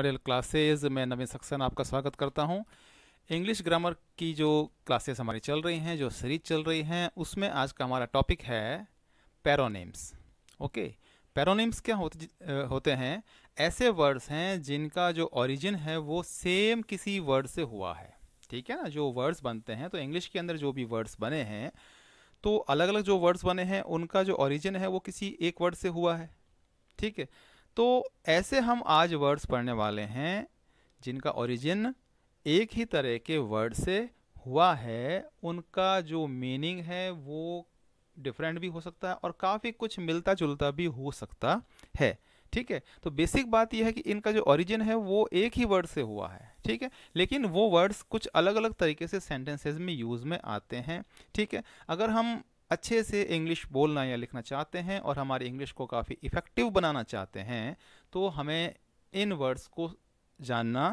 Material classes में नवीन सक्सेना आपका स्वागत करता हूं इंग्लिश ग्रामर की जो क्लासेस हमारी चल रही हैं जो सीरीज चल रही हैं उसमें आज का हमारा टॉपिक है पैरोनेम्स ओके पैरोनेम्स क्या होते होते हैं ऐसे वर्ड्स हैं जिनका जो ओरिजिन है वो सेम किसी वर्ड से हुआ है ठीक है ना जो वर्ड्स बनते हैं तो इंग्लिश के अंदर जो भी वर्ड्स बने हैं तो अलग अलग जो वर्ड्स बने हैं उनका जो ओरिजिन है वो किसी एक वर्ड से हुआ है ठीक है तो ऐसे हम आज वर्ड्स पढ़ने वाले हैं जिनका ओरिजिन एक ही तरह के वर्ड से हुआ है उनका जो मीनिंग है वो डिफरेंट भी हो सकता है और काफ़ी कुछ मिलता जुलता भी हो सकता है ठीक है तो बेसिक बात यह है कि इनका जो ओरिजिन है वो एक ही वर्ड से हुआ है ठीक है लेकिन वो वर्ड्स कुछ अलग अलग तरीके से सेंटेंसेस में यूज़ में आते हैं ठीक है अगर हम अच्छे से इंग्लिश बोलना या लिखना चाहते हैं और हमारी इंग्लिश को काफ़ी इफ़ेक्टिव बनाना चाहते हैं तो हमें इन वर्ड्स को जानना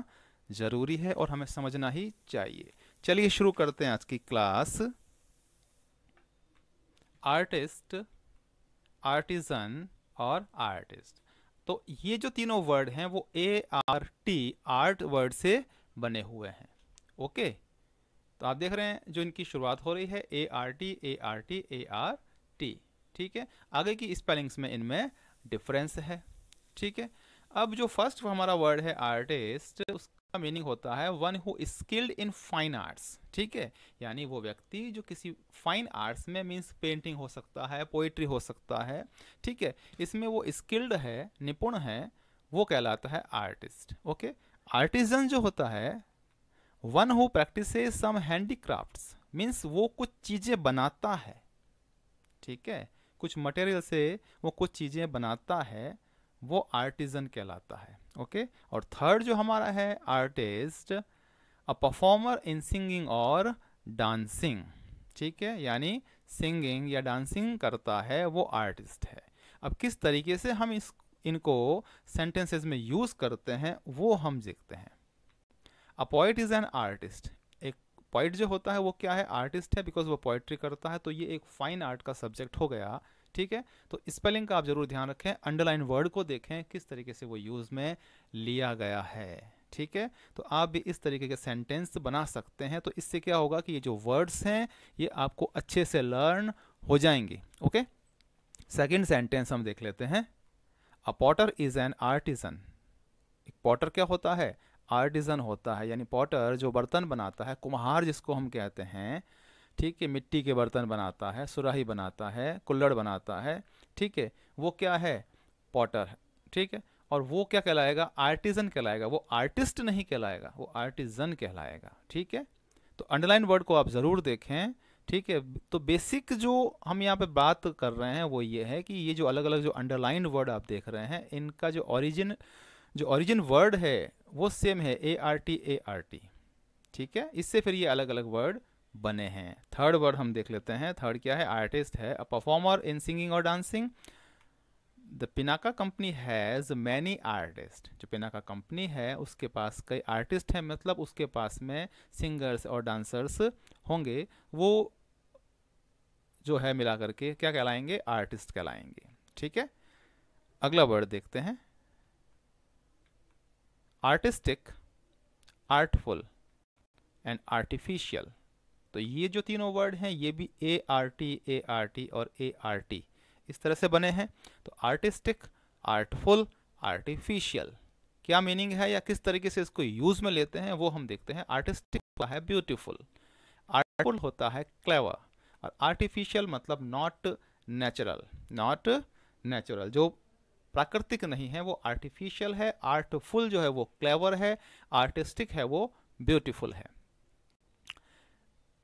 ज़रूरी है और हमें समझना ही चाहिए चलिए शुरू करते हैं आज की क्लास आर्टिस्ट आर्टिज़न और आर्टिस्ट तो ये जो तीनों वर्ड हैं वो A R T art word से बने हुए हैं ओके okay? तो आप देख रहे हैं जो इनकी शुरुआत हो रही है A R T A R T A R T ठीक है आगे की स्पेलिंग्स में इनमें डिफरेंस है ठीक है अब जो फर्स्ट हमारा वर्ड है आर्टिस्ट उसका मीनिंग होता है one who skilled in fine arts ठीक है यानी वो व्यक्ति जो किसी फाइन आर्ट्स में मीन्स पेंटिंग हो सकता है पोइट्री हो सकता है ठीक है इसमें वो स्किल्ड है निपुण है वो कहलाता है आर्टिस्ट ओके आर्टिजन जो होता है one who practice some handicraft means वो कुछ चीज़ें बनाता है ठीक है कुछ मटेरियल से वो कुछ चीज़ें बनाता है वो आर्टिजन कहलाता है ओके और थर्ड जो हमारा है artist a performer in singing और डांसिंग ठीक है यानी सिंगिंग या डांसिंग करता है वो आर्टिस्ट है अब किस तरीके से हम इस इनको सेंटेंसेस में यूज़ करते हैं वो हम देखते हैं a poet is an artist एक पोइट जो होता है वो क्या है आर्टिस्ट है बिकॉज वो पोइट्री करता है तो ये एक फाइन आर्ट का सब्जेक्ट हो गया ठीक है तो स्पेलिंग का आप ज़रूर ध्यान रखें अंडरलाइन वर्ड को देखें किस तरीके से वो यूज़ में लिया गया है ठीक है तो आप भी इस तरीके के सेंटेंस बना सकते हैं तो इससे क्या होगा कि ये जो वर्ड्स हैं ये आपको अच्छे से लर्न हो जाएंगे ओके सेकंड सेंटेंस हम देख लेते हैं a potter is an artisan एक पॉटर क्या होता है आर्टिज़न होता है यानी पॉटर जो बर्तन बनाता है कुम्हार जिसको हम कहते हैं ठीक है मिट्टी के बर्तन बनाता है सुराही बनाता है कुल्लड़ बनाता है ठीक है वो क्या है पॉटर है ठीक है और वो क्या कहलाएगा आर्टिज़न कहलाएगा वो आर्टिस्ट नहीं कहलाएगा वो आर्टिज़न कहलाएगा ठीक है तो अंडरलाइन वर्ड को आप ज़रूर देखें ठीक है तो बेसिक जो हम यहाँ पे बात कर रहे हैं वो ये है कि ये जो अलग अलग जो अंडरलाइन वर्ड आप देख रहे हैं इनका जो ओरिजिन जो ओरिजिन वर्ड है वो सेम है A R T A R T ठीक है इससे फिर ये अलग अलग वर्ड बने हैं थर्ड वर्ड हम देख लेते हैं थर्ड क्या है आर्टिस्ट है अ परफॉर्मर इन सिंगिंग और dancing the Pinaka company has many artist जो पिनाका कंपनी है उसके पास कई आर्टिस्ट हैं मतलब उसके पास में सिंगर्स और डांसर्स होंगे वो जो है मिला करके क्या कहलाएंगे आर्टिस्ट कहलाएंगे ठीक है अगला वर्ड देखते हैं आर्टिस्टिक आर्टफुल एंड आर्टिफिशियल तो ये जो तीनों वर्ड हैं ये भी A R T A R T और ए आर टी इस तरह से बने हैं तो आर्टिस्टिक आर्टफुल आर्टिफिशियल क्या मीनिंग है या किस तरीके से इसको यूज़ में लेते हैं वो हम देखते हैं आर्टिस्टिक का है ब्यूटीफुल आर्टफुल होता है क्लेवर और आर्टिफिशियल मतलब नॉट नेचुरल नॉट नेचुरल जो प्राकृतिक नहीं है वो आर्टिफिशियल है आर्टफुल जो है वो क्लेवर है आर्टिस्टिक है वो ब्यूटीफुल है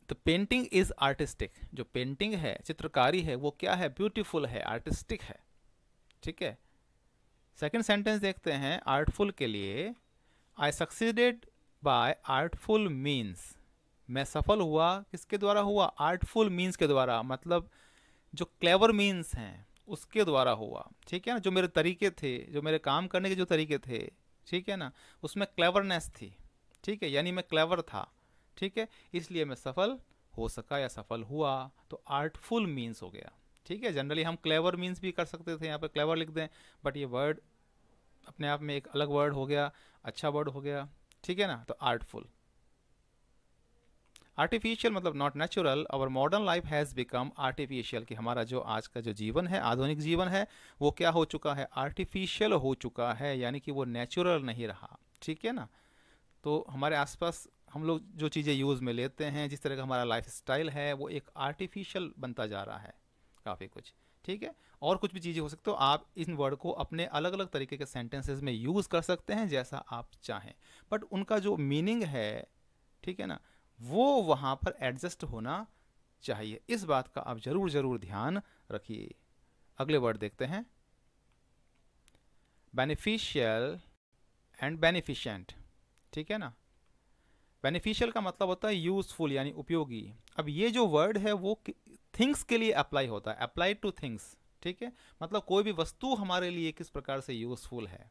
तो पेंटिंग इज आर्टिस्टिक जो पेंटिंग है चित्रकारी है वो क्या है ब्यूटीफुल है आर्टिस्टिक है ठीक है सेकेंड सेंटेंस देखते हैं आर्टफुल के लिए I succeeded by artful means मैं सफल हुआ किसके द्वारा हुआ आर्टफुल मीन्स के द्वारा मतलब जो क्लेवर मीन्स हैं उसके द्वारा हुआ ठीक है ना जो मेरे तरीके थे जो मेरे काम करने के जो तरीके थे ठीक है ना उसमें क्लेवरनेस थी ठीक है यानी मैं क्लेवर था ठीक है इसलिए मैं सफल हो सका या सफल हुआ तो आर्टफुल मीन्स हो गया ठीक है जनरली हम क्लेवर मीन्स भी कर सकते थे यहाँ पर क्लेवर लिख दें बट ये वर्ड अपने आप में एक अलग वर्ड हो गया अच्छा वर्ड हो गया ठीक है ना तो आर्टफुल आर्टिफिशियल मतलब नॉट नेचुरल और modern life has become artificial कि हमारा जो आज का जो जीवन है आधुनिक जीवन है वो क्या हो चुका है आर्टिफिशियल हो चुका है यानी कि वो नेचुरल नहीं रहा ठीक है ना तो हमारे आसपास हम लोग जो चीज़ें यूज़ में लेते हैं जिस तरह का हमारा लाइफ स्टाइल है वो एक आर्टिफिशियल बनता जा रहा है काफ़ी कुछ ठीक है और कुछ भी चीज़ें हो सकती हो आप इन वर्ड को अपने अलग अलग तरीके के सेंटेंसेस में यूज़ कर सकते हैं जैसा आप चाहें बट उनका जो मीनिंग है ठीक है ना वो वहाँ पर एडजस्ट होना चाहिए इस बात का आप जरूर जरूर ध्यान रखिए अगले वर्ड देखते हैं बेनिफिशियल एंड बेनिफिशेंट ठीक है ना बेनिफिशियल का मतलब होता है यूजफुल यानी उपयोगी अब ये जो वर्ड है वो थिंग्स के लिए अप्लाई होता है अप्लाई टू थिंग्स ठीक है मतलब कोई भी वस्तु हमारे लिए किस प्रकार से यूजफुल है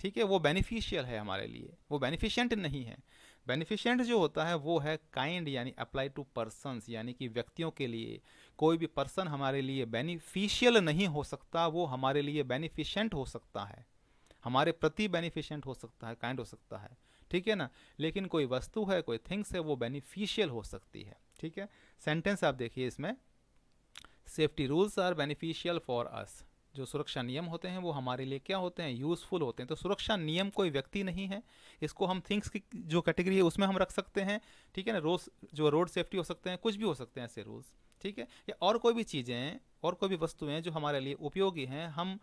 ठीक है वो बेनिफिशियल है हमारे लिए वो बेनिफिशियंट नहीं है बेनिफिशेंट जो होता है वो है काइंड यानी अप्लाई टू पर्सन यानी कि व्यक्तियों के लिए कोई भी पर्सन हमारे लिए बेनिफिशियल नहीं हो सकता वो हमारे लिए बेनिफिशेंट हो सकता है हमारे प्रति बेनिफिशेंट हो सकता है काइंड हो सकता है ठीक है ना लेकिन कोई वस्तु है कोई थिंग्स है वो बेनिफिशियल हो सकती है ठीक है सेंटेंस आप देखिए इसमें safety rules are beneficial for us जो सुरक्षा नियम होते हैं वो हमारे लिए क्या होते हैं यूज़फुल होते हैं तो सुरक्षा नियम कोई व्यक्ति नहीं है इसको हम थिंग्स की जो कैटेगरी है उसमें हम रख सकते हैं ठीक है ना रोज जो रोड सेफ्टी हो सकते हैं कुछ भी हो सकते हैं ऐसे रूल्स ठीक है या और कोई भी चीज़ें और कोई भी वस्तुएँ जो हमारे लिए उपयोगी हैं हम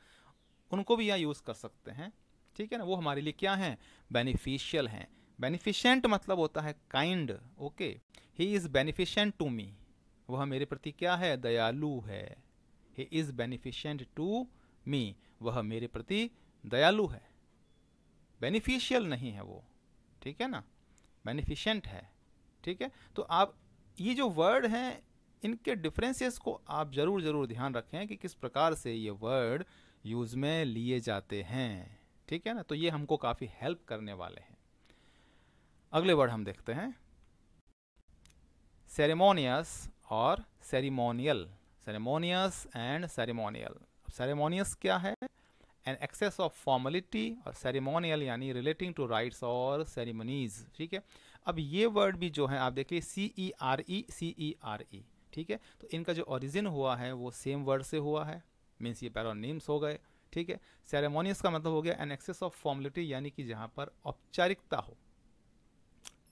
उनको भी यहाँ यूज़ कर सकते हैं ठीक है ना वो हमारे लिए क्या हैं बेनिफिशियल हैं बेनिफिशेंट मतलब होता है kind okay he is beneficent to me वह मेरे प्रति क्या है दयालु है he is beneficent to me वह मेरे प्रति दयालु है बेनिफिशियल नहीं है वो ठीक है ना बेनिफिशियंट है ठीक है तो आप ये जो वर्ड हैं इनके डिफरेंसेस को आप ज़रूर ज़रूर ध्यान रखें कि किस प्रकार से ये वर्ड यूज़ में लिए जाते हैं ठीक है ना तो ये हमको काफ़ी हेल्प करने वाले हैं अगले वर्ड हम देखते हैं सेरेमोनियस और ceremonial ceremonious and ceremonial ceremonious क्या है एन एक्सेस ऑफ फॉर्मेलिटी और सेरेमोनियल यानी रिलेटिंग टू राइट्स और सेरेमनीज ठीक है अब ये वर्ड भी जो है आप देखिए सी ई आर ई सी ई आर ई ठीक है तो इनका जो ओरिजिन हुआ है वो सेम वर्ड से हुआ है मीन्स ये पैरोनिम्स हो गए ठीक है सेरेमोनियस का मतलब हो गया एन एक्सेस ऑफ फॉर्मेलिटी यानी कि जहाँ पर औपचारिकता हो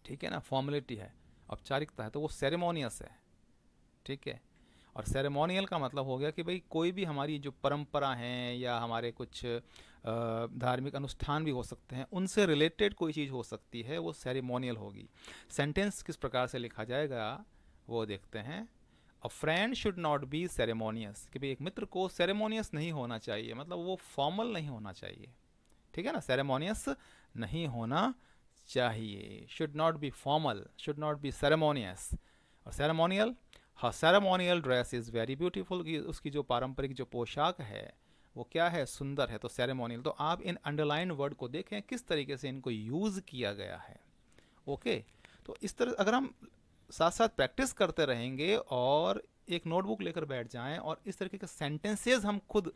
ठीक है ना फॉर्मेलिटी है औपचारिकता है तो वो सेरेमोनियस है ठीक है और सेरेमोनियल का मतलब हो गया कि भाई कोई भी हमारी जो परंपरा हैं या हमारे कुछ धार्मिक अनुष्ठान भी हो सकते हैं उनसे रिलेटेड कोई चीज़ हो सकती है वो सेरेमोनियल होगी सेंटेंस किस प्रकार से लिखा जाएगा वो देखते हैं a friend should not be ceremonious कि भाई एक मित्र को सेरेमोनियस नहीं होना चाहिए मतलब वो फॉर्मल नहीं होना चाहिए ठीक है ना सेरेमोनियस नहीं होना चाहिए should not be formal should not be ceremonious और ceremonial her ceremonial dress is very beautiful उसकी जो पारंपरिक जो पोशाक है वो क्या है सुंदर है तो सेरेमोनियल तो आप इन अंडरलाइन वर्ड को देखें किस तरीके से इनको यूज़ किया गया है ओके तो इस तरह अगर हम साथ साथ प्रैक्टिस करते रहेंगे और एक नोटबुक लेकर बैठ जाएं और इस तरीके के सेंटेंसेज हम खुद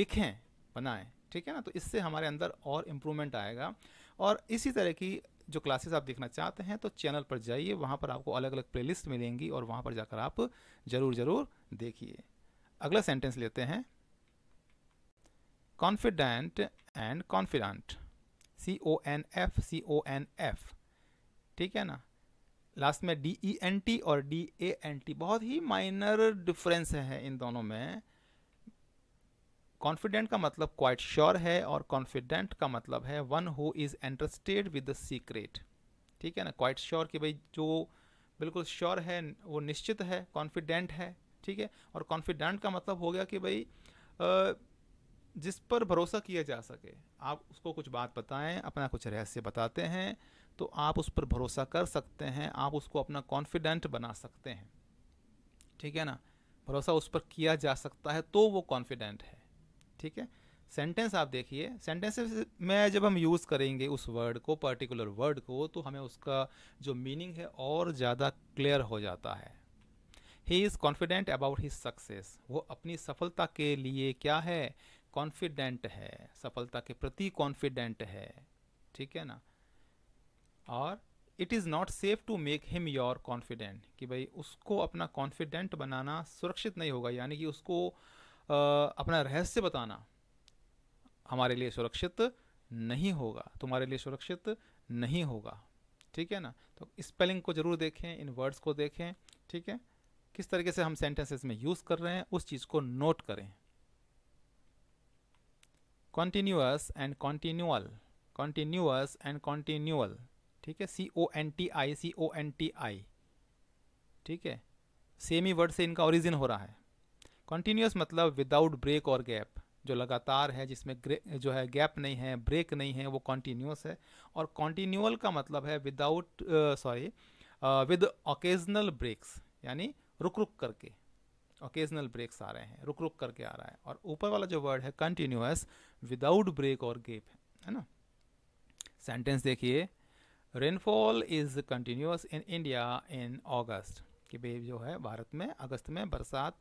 लिखें बनाएं ठीक है ना तो इससे हमारे अंदर और इम्प्रूवमेंट आएगा और इसी तरह की जो क्लासेस आप देखना चाहते हैं तो चैनल पर जाइए वहाँ पर आपको अलग अलग प्लेलिस्ट मिलेंगी और वहाँ पर जाकर आप ज़रूर ज़रूर देखिए अगला सेंटेंस लेते हैं confident and confidant C O N F C O N F ठीक है ना लास्ट में डी ई एन टी और डी ए एन टी बहुत ही माइनर डिफरेंस है इन दोनों में कॉन्फिडेंट का मतलब क्वाइट श्योर sure है और कॉन्फिडेंट का मतलब है one who is interested with the secret ठीक है ना क्वाइट श्योर sure कि भाई जो बिल्कुल श्योर sure है वो निश्चित है कॉन्फिडेंट है ठीक है और कॉन्फिडेंट का मतलब हो गया कि भाई जिस पर भरोसा किया जा सके आप उसको कुछ बात बताएं अपना कुछ रहस्य बताते हैं तो आप उस पर भरोसा कर सकते हैं आप उसको अपना कॉन्फिडेंट बना सकते हैं ठीक है ना भरोसा उस पर किया जा सकता है तो वो कॉन्फिडेंट है ठीक है सेंटेंस आप देखिए सेंटेंस में जब हम यूज़ करेंगे उस वर्ड को पर्टिकुलर वर्ड को तो हमें उसका जो मीनिंग है और ज़्यादा क्लियर हो जाता है he is confident about his success वो अपनी सफलता के लिए क्या है कॉन्फिडेंट है सफलता के प्रति कॉन्फिडेंट है ठीक है ना और it is not safe to make him your confidant कि भाई उसको अपना कॉन्फिडेंट बनाना सुरक्षित नहीं होगा यानी कि उसको अपना रहस्य बताना हमारे लिए सुरक्षित नहीं होगा तुम्हारे लिए सुरक्षित नहीं होगा ठीक है ना तो स्पेलिंग को ज़रूर देखें इन वर्ड्स को देखें ठीक है किस तरीके से हम सेंटेंसेस में यूज़ कर रहे हैं उस चीज़ को नोट करें continuous and continual continuous and continual ठीक है C O N T I C O N T I ठीक है सेम ही वर्ड से इनका ओरिजिन हो रहा है कंटिन्यूस मतलब विदाउट ब्रेक और गैप जो लगातार है जिसमें जो है गैप नहीं है ब्रेक नहीं है वो कॉन्टीन्यूस है और कॉन्टीन्यूअल का मतलब है without sorry with occasional breaks यानी रुक रुक करके ओकेजनल ब्रेक्स आ रहे हैं रुक रुक करके आ रहा है और ऊपर वाला जो वर्ड है कंटिन्यूस विदाउट ब्रेक और गैप है है ना सेंटेंस देखिए rainfall is continuous in India in August कि भाई जो है भारत में अगस्त में बरसात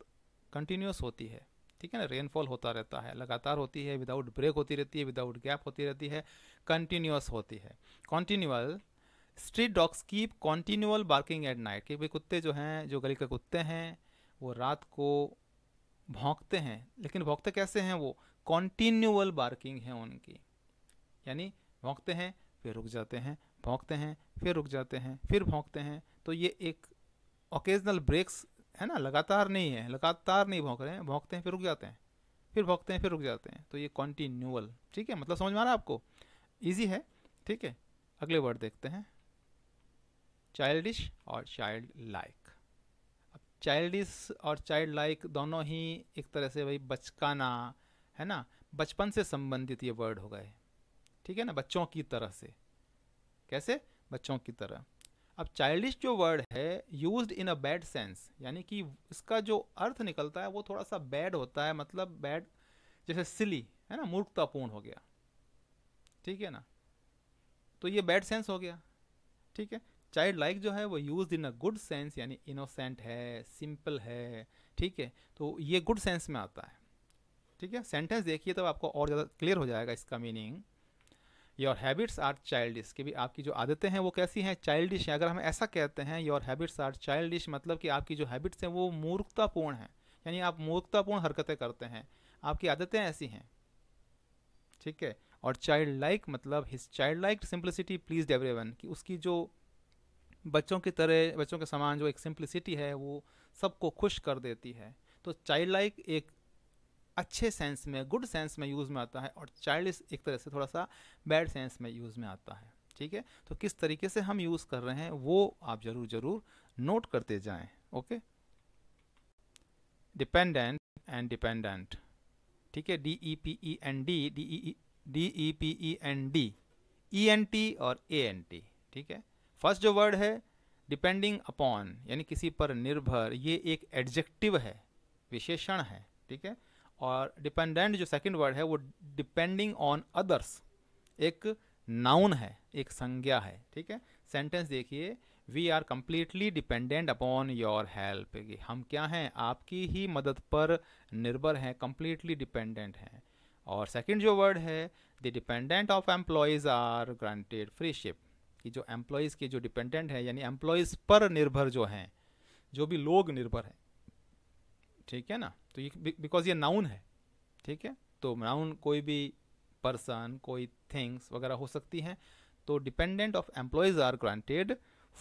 कंटिन्यूस होती है ठीक है ना रेनफॉल होता रहता है लगातार होती है विदाउट ब्रेक होती रहती है विदाउट गैप होती रहती है कंटिन्यूस होती है continual street dogs keep continual barking at night क्योंकि कुत्ते जो हैं जो गली के कुत्ते हैं वो रात को भोंकते हैं लेकिन भोंकते कैसे हैं वो कॉन्टीन्यूअल बार्किंग है उनकी यानी भोंकते हैं फिर रुक जाते हैं भोंकते हैं फिर रुक जाते हैं फिर भोंकते हैं तो ये एक ओकेजनल ब्रेक्स है ना लगातार नहीं है लगातार नहीं भोंक रहे हैं भोंकते हैं फिर रुक जाते हैं फिर भोंकते हैं फिर रुक जाते हैं तो ये कॉन्टीन्यूअल ठीक है मतलब समझ में आ रहा है आपको ईजी है ठीक है अगले वर्ड देखते हैं चाइल्डिश और चाइल्ड लाइक अब चाइल्डिश और चाइल्ड लाइक दोनों ही एक तरह से भाई बचकाना है ना बचपन से संबंधित ये वर्ड हो गए ठीक है ना बच्चों की तरह से कैसे बच्चों की तरह अब चाइल्डिश जो वर्ड है use in a bad sense यानी कि इसका जो अर्थ निकलता है वो थोड़ा सा बैड होता है मतलब बैड जैसे सिली है ना मूर्खतापूर्ण हो गया ठीक है ना तो ये बैड सेंस हो गया ठीक है चाइल्ड लाइक जो है वो use in a good sense यानी इनोसेंट है सिंपल है ठीक है तो ये गुड सेंस में आता है ठीक है सेंटेंस देखिए तब तो आपको और ज़्यादा क्लियर हो जाएगा इसका meaning your habits are childish कि भी आपकी जो आदतें हैं वो कैसी हैं चाइल्डिश हैं अगर हम ऐसा कहते हैं योर हैबिट्स आर चाइल्डिश मतलब कि आपकी जो हैबिट्स हैं वो मूर्खतापूर्ण हैं यानी आप मूर्खतापूर्ण हरकतें करते हैं आपकी आदतें ऐसी हैं ठीक है और चाइल्ड लाइक मतलब his child like simplicity please everyone कि उसकी जो बच्चों की तरह बच्चों के समान जो एक सिंप्लिसिटी है वो सबको खुश कर देती है तो चाइल्ड लाइक एक अच्छे सेंस में गुड सेंस में यूज़ में आता है और चाइल्ड एक तरह से थोड़ा सा बैड सेंस में यूज़ में आता है ठीक है तो किस तरीके से हम यूज़ कर रहे हैं वो आप ज़रूर ज़रूर नोट करते जाएं ओके डिपेंडेंट एंड डिपेंडेंट ठीक है D E P E N D D E D E P E N D E N T और ए एन टी ठीक है फर्स्ट जो वर्ड है डिपेंडिंग अपॉन यानी किसी पर निर्भर ये एक एडजेक्टिव है विशेषण है ठीक है और डिपेंडेंट जो सेकंड वर्ड है वो डिपेंडिंग ऑन अदर्स एक नाउन है एक संज्ञा है ठीक है सेंटेंस देखिए we are completely dependent upon your help हम क्या हैं आपकी ही मदद पर निर्भर हैं कम्प्लीटली डिपेंडेंट हैं और सेकंड जो वर्ड है the dependent of employees are granted freeship कि जो एम्प्लॉयज़ के जो डिपेंडेंट हैं यानी एम्प्लॉयज़ पर निर्भर जो हैं जो भी लोग निर्भर हैं ठीक है ना तो ये बिकॉज ये नाउन है ठीक है तो नाउन कोई भी पर्सन कोई थिंग्स वगैरह हो सकती हैं तो dependent of employees are granted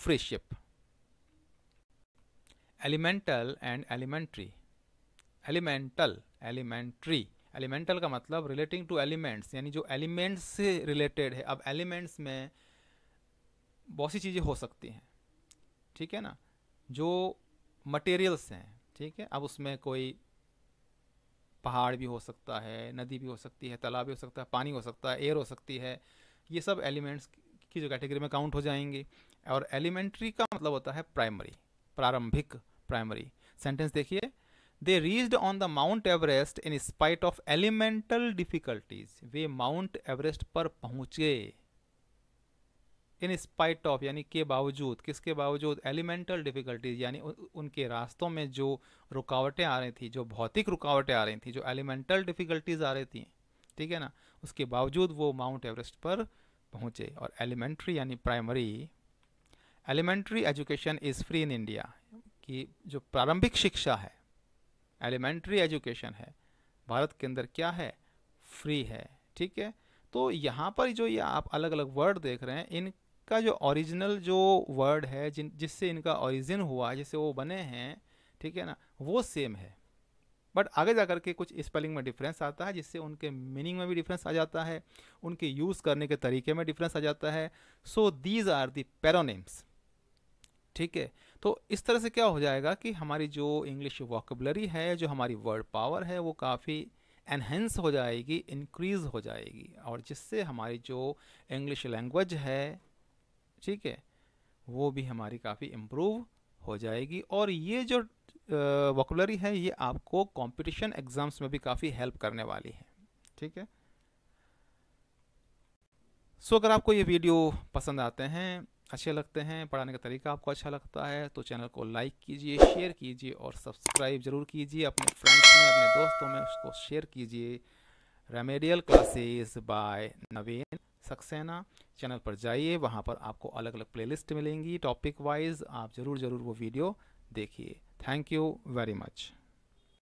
freeship elemental and elementary elemental elementary elemental का मतलब रिलेटिंग टू एलिमेंट्स यानी जो एलिमेंट्स से रिलेटेड है अब एलिमेंट्स में बहुत सी चीज़ें हो सकती हैं ठीक है ना जो मटेरियल्स हैं ठीक है अब उसमें कोई पहाड़ भी हो सकता है नदी भी हो सकती है तालाब भी हो सकता है पानी हो सकता है एयर हो सकती है ये सब एलिमेंट्स की जो कैटेगरी में काउंट हो जाएंगे और एलिमेंट्री का मतलब होता है प्राइमरी प्रारंभिक प्राइमरी सेंटेंस देखिए they reached on the Mount Everest in spite of elemental difficulties वे माउंट एवरेस्ट पर पहुँचे इन स्पाइट ऑफ यानी के बावजूद किसके बावजूद एलिमेंटल डिफ़िकल्टीज यानी उनके रास्तों में जो रुकावटें आ रही थी जो भौतिक रुकावटें आ रही थी जो एलिमेंटल डिफ़िकल्टीज आ रही थी ठीक है ना उसके बावजूद वो माउंट एवरेस्ट पर पहुँचे और एलिमेंट्री यानी primary elementary education is free in India कि जो प्रारंभिक शिक्षा है एलिमेंट्री एजुकेशन है भारत के अंदर क्या है फ्री है ठीक है तो यहाँ पर जो ये आप अलग अलग वर्ड देख रहे हैं इन का जो ओरिजिनल जो वर्ड है जिन जिससे इनका ओरिजिन हुआ जिससे वो बने हैं ठीक है ना वो सेम है बट आगे जा कर के कुछ स्पेलिंग में डिफरेंस आता है जिससे उनके मीनिंग में भी डिफरेंस आ जाता है उनके यूज़ करने के तरीके में डिफरेंस आ जाता है सो दीज आर दी पैरोनेम्स ठीक है तो इस तरह से क्या हो जाएगा कि हमारी जो इंग्लिश वॉकबलरी है जो हमारी वर्ड पावर है वो काफ़ी एनहेंस हो जाएगी इंक्रीज़ हो जाएगी और जिससे हमारी जो इंग्लिश लैंग्वेज है ठीक है वो भी हमारी काफ़ी इम्प्रूव हो जाएगी और ये जो वकुलरी है ये आपको कंपटीशन एग्ज़ाम्स में भी काफ़ी हेल्प करने वाली है ठीक है सो अगर आपको ये वीडियो पसंद आते हैं अच्छे लगते हैं पढ़ाने का तरीका आपको अच्छा लगता है तो चैनल को लाइक कीजिए शेयर कीजिए और सब्सक्राइब ज़रूर कीजिए अपने फ्रेंड्स में अपने दोस्तों में उसको शेयर कीजिए remedial classes by Naveen Saksena channel पर जाइए वहाँ पर आपको अलग अलग प्लेलिस्ट मिलेंगी टॉपिक वाइज आप ज़रूर ज़रूर वो वीडियो देखिए थैंक यू वेरी मच